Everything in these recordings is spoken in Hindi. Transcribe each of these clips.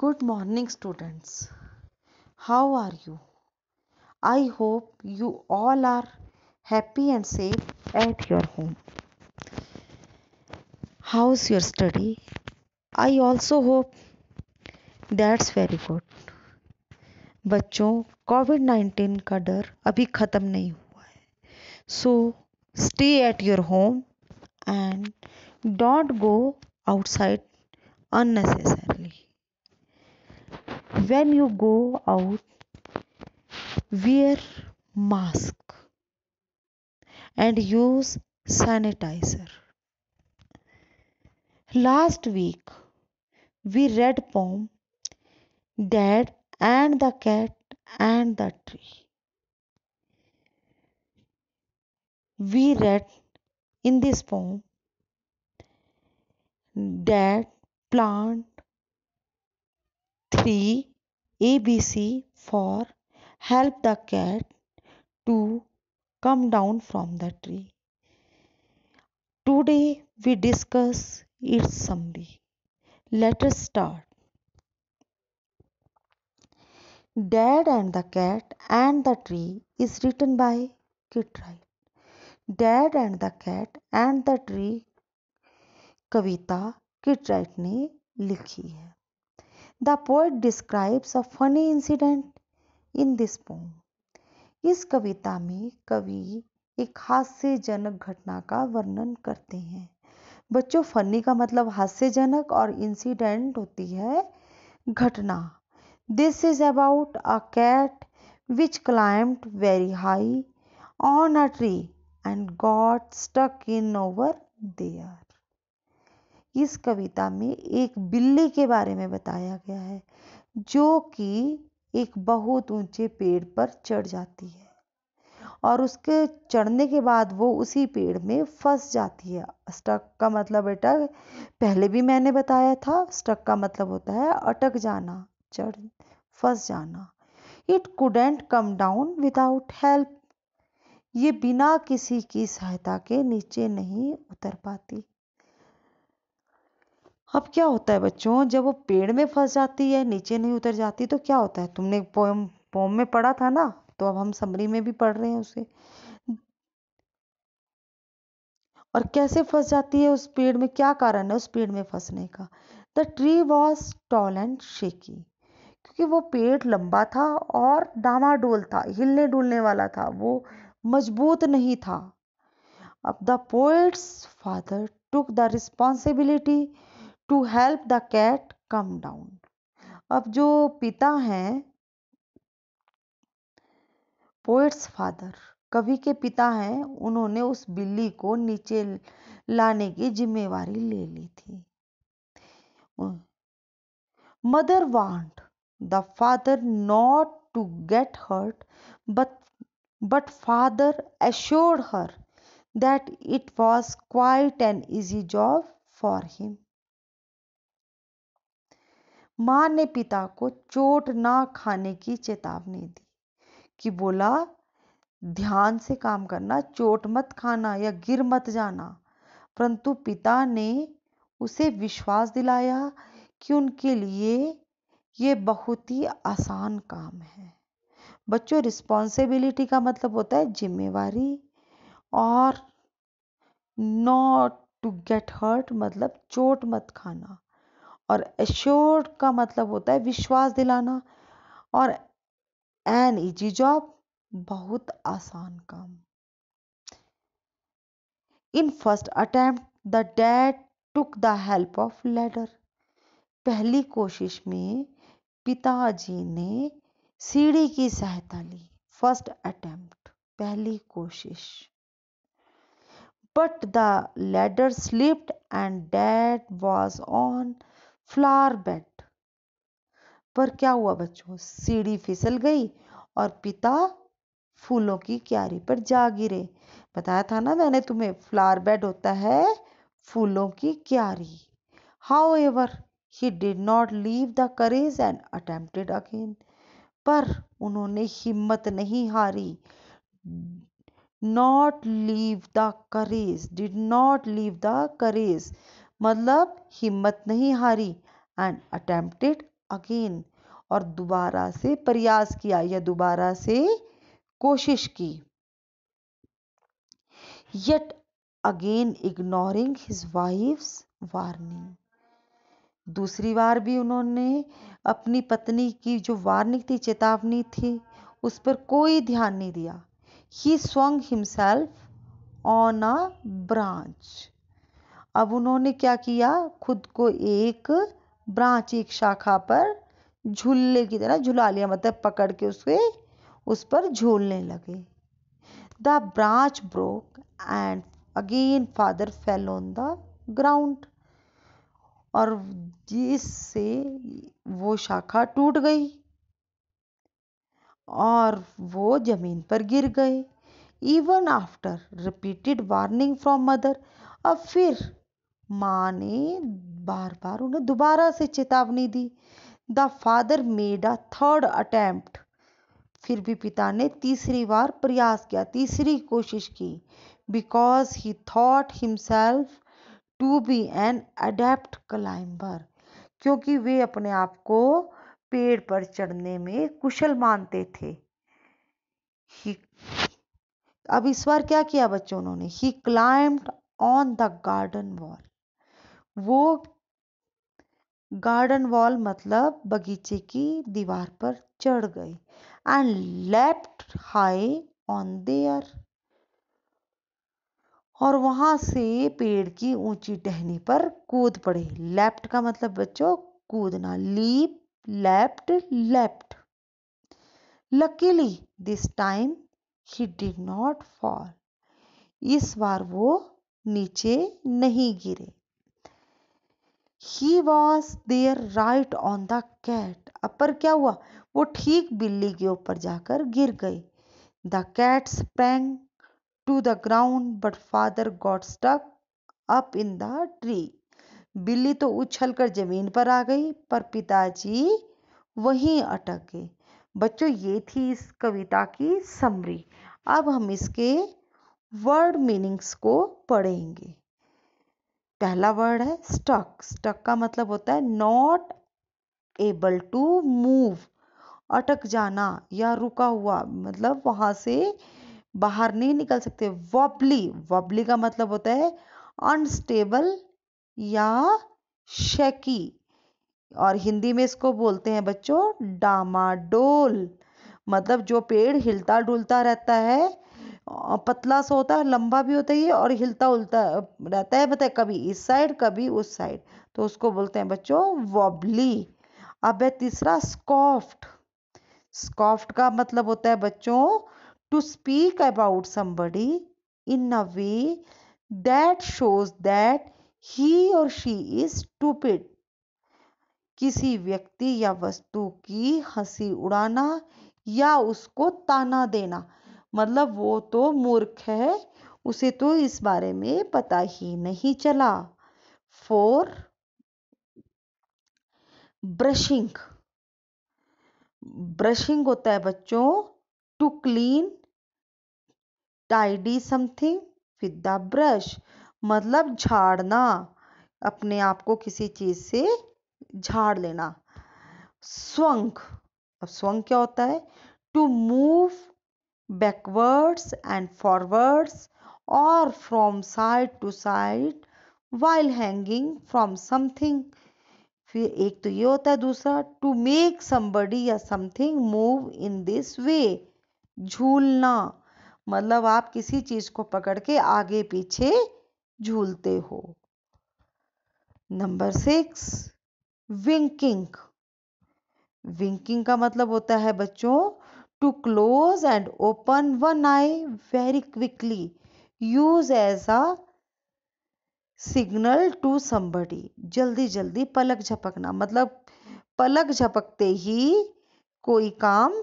Good morning, students. How are you? I hope you all are happy and safe at your home. How's your study? I also hope that's very good. बच्चों कोविड COVID-19 का डर अभी ख़त्म नहीं हुआ है so stay at your home and don't go outside unnecessary when you go out wear mask and use sanitizer last week we read poem Dad and the cat and the tree we read in this poem that plant three A B C for help the cat to come down from the tree today we discuss its summary letter start dad and the cat and the tree is written by Kit Wright dad and the cat and the tree कविता किटराइट ने लिखी है the poet describes a funny incident in this poem इस कविता में कवि एक हास्यजनक घटना का वर्णन करते हैं बच्चों फनी का मतलब हास्यजनक और इंसिडेंट होती है घटना this is about a cat which climbed very high on a tree and got stuck in over there इस कविता में एक बिल्ली के बारे में बताया गया है जो कि एक बहुत ऊंचे पेड़ पर चढ़ जाती है और उसके चढ़ने के बाद वो उसी पेड़ में फंस जाती है स्टक का मतलब बेटा पहले भी मैंने बताया था स्टक का मतलब होता है अटक जाना चढ़ फंस जाना it couldn't come down without help ये बिना किसी की सहायता के नीचे नहीं उतर पाती अब क्या होता है बच्चों जब वो पेड़ में फंस जाती है नीचे नहीं उतर जाती तो क्या होता है तुमने पोम पोम में पढ़ा था ना तो अब हम समरी में भी पढ़ रहे हैं उसे और कैसे फंस जाती है उस पेड़ में क्या कारण है उस पेड़ में फंसने का the tree was tall and shaky क्योंकि वो पेड़ लंबा था और डामाडोल था हिलने डुलने वाला था वो मजबूत नहीं था अब the poet's father took the responsibility to help the cat come down अब जो पिता हैं पोएट्स फादर कवि के पिता हैं उन्होंने उस बिल्ली को नीचे लाने की जिम्मेवारी ले ली थी mother want the father not to get hurt but but father assured her that it was quite an easy job for him माँ ने पिता को चोट ना खाने की चेतावनी दी कि बोला ध्यान से काम करना चोट मत खाना या गिर मत जाना परंतु पिता ने उसे विश्वास दिलाया कि उनके लिए ये बहुत ही आसान काम है बच्चों रिस्पॉन्सिबिलिटी का मतलब होता है जिम्मेवारी और नॉट टू गेट हर्ट मतलब चोट मत खाना और एश्योर्ड का मतलब होता है विश्वास दिलाना और एन इजी जॉब बहुत आसान काम in first attempt the dad took the help of ladder पहली कोशिश में पिताजी ने सीढ़ी की सहायता ली फर्स्ट अटेम्प्ट पहली कोशिश but the ladder slipped and dad was on flower bed पर क्या हुआ बच्चों सीढ़ी फिसल गई और पिता फूलों की क्यारी पर जा गिरे बताया था ना मैंने तुम्हें फ्लावर बेड होता है फूलों की क्यारी however he did not leave the courage and attempted again पर उन्होंने हिम्मत नहीं हारी not leave the courage did not leave the courage मतलब हिम्मत नहीं हारी एंड अटेम्प्टेड अगेन और दोबारा से प्रयास किया या दोबारा से कोशिश की yet again ignoring his wife's warning दूसरी बार भी उन्होंने अपनी पत्नी की जो वार्निंग थी चेतावनी थी उस पर कोई ध्यान नहीं दिया he swung himself on a branch अब उन्होंने क्या किया खुद को एक ब्रांच एक शाखा पर झूलने की तरह झुला लिया मतलब पकड़ के उसके उस पर झूलने लगे the branch broke and again father fell on the ground और जिससे वो शाखा टूट गई और वो जमीन पर गिर गए even after repeated warning from mother अब फिर माँ ने बार बार उन्हें दोबारा से चेतावनी दी the father made a third attempt फिर भी पिता ने तीसरी बार प्रयास किया तीसरी कोशिश की because he thought himself to be an adept climber क्योंकि वे अपने आप को पेड़ पर चढ़ने में कुशल मानते थे ही अब इस बार क्या किया बच्चों ने he climb on the garden wall वो गार्डन वॉल मतलब बगीचे की दीवार पर चढ़ गई and left high on there और वहां से पेड़ की ऊंची टहनी पर कूद पड़े लेफ्ट का मतलब बच्चों कूदना leap left left luckily this time he did not fall इस बार वो नीचे नहीं गिरे he was there right on the cat अब पर क्या हुआ वो ठीक बिल्ली के ऊपर जाकर गिर गई the cat sprang to the ground but father got stuck up in the tree बिल्ली तो उछल कर जमीन पर आ गई पर पिताजी वहीं अटक गए बच्चों ये थी इस कविता की समरी अब हम इसके वर्ड मीनिंग्स को पढ़ेंगे पहला वर्ड है स्टक स्टक का मतलब होता है नॉट एबल टू मूव अटक जाना या रुका हुआ मतलब वहां से बाहर नहीं निकल सकते वॉबली वॉबली का मतलब होता है अनस्टेबल या शेकी और हिंदी में इसको बोलते हैं बच्चों डामाडोल मतलब जो पेड़ हिलता डुलता रहता है पतला सा होता है लंबा भी होता है ये और हिलता उलता रहता है बताए कभी इस साइड कभी उस साइड तो उसको बोलते हैं बच्चों वॉबली अब है तीसरा स्कॉफ्ट स्कॉफ्ट का मतलब होता है बच्चों to speak about somebody in a way that shows that he और शी इज स्टूपिड किसी व्यक्ति या वस्तु की हंसी उड़ाना या उसको ताना देना मतलब वो तो मूर्ख है उसे तो इस बारे में पता ही नहीं चला फोर ब्रशिंग ब्रशिंग होता है बच्चों to clean tidy something with the brush मतलब झाड़ना अपने आप को किसी चीज से झाड़ लेना स्वंख अब स्वंग क्या होता है to move backwards and forwards or from side to side while hanging from something फिर एक तो ये होता है दूसरा टू मेक समबडी या something move in this way झूलना मतलब आप किसी चीज को पकड़ के आगे पीछे झूलते हो नंबर सिक्स विंकिंग विंकिंग का मतलब होता है बच्चों to close and open one eye very quickly use as a signal to somebody जल्दी जल्दी पलक झपकना मतलब पलक झपकते ही कोई काम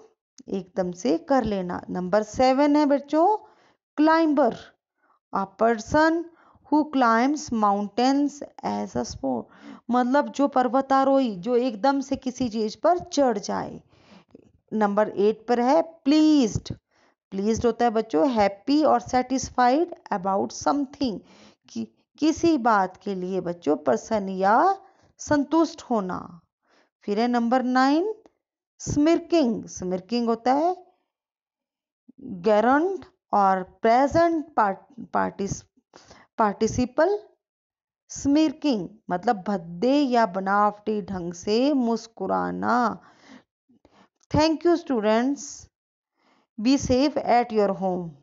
एकदम से कर लेना नंबर सेवन है बच्चों climber a person who climbs mountains as a sport मतलब जो पर्वतारोही जो एकदम से किसी चीज पर चढ़ जाए नंबर एट पर है प्लीज्ड प्लीज्ड होता है बच्चों हैप्पी और सेटिस्फाइड अबाउट समथिंग कि किसी बात के लिए बच्चों प्रसन्न या संतुष्ट होना फिर है नंबर नाइन स्मिरकिंग स्मिरकिंग होता है गैरंट और प्रेजेंट पार्टिस पार्टिसिपल स्मिरकिंग मतलब भद्दे या बनावटी ढंग से मुस्कुराना Thank you, students. Be safe at your home.